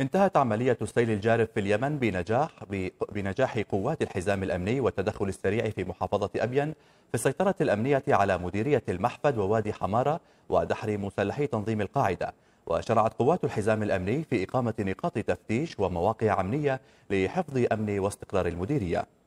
انتهت عملية السيل الجارف في اليمن بنجاح بنجاح قوات الحزام الأمني والتدخل السريع في محافظة أبين في السيطرة الأمنية على مديرية المحفد ووادي حمارة ودحر مسلحي تنظيم القاعدة وشرعت قوات الحزام الأمني في إقامة نقاط تفتيش ومواقع أمنية لحفظ أمن واستقرار المديرية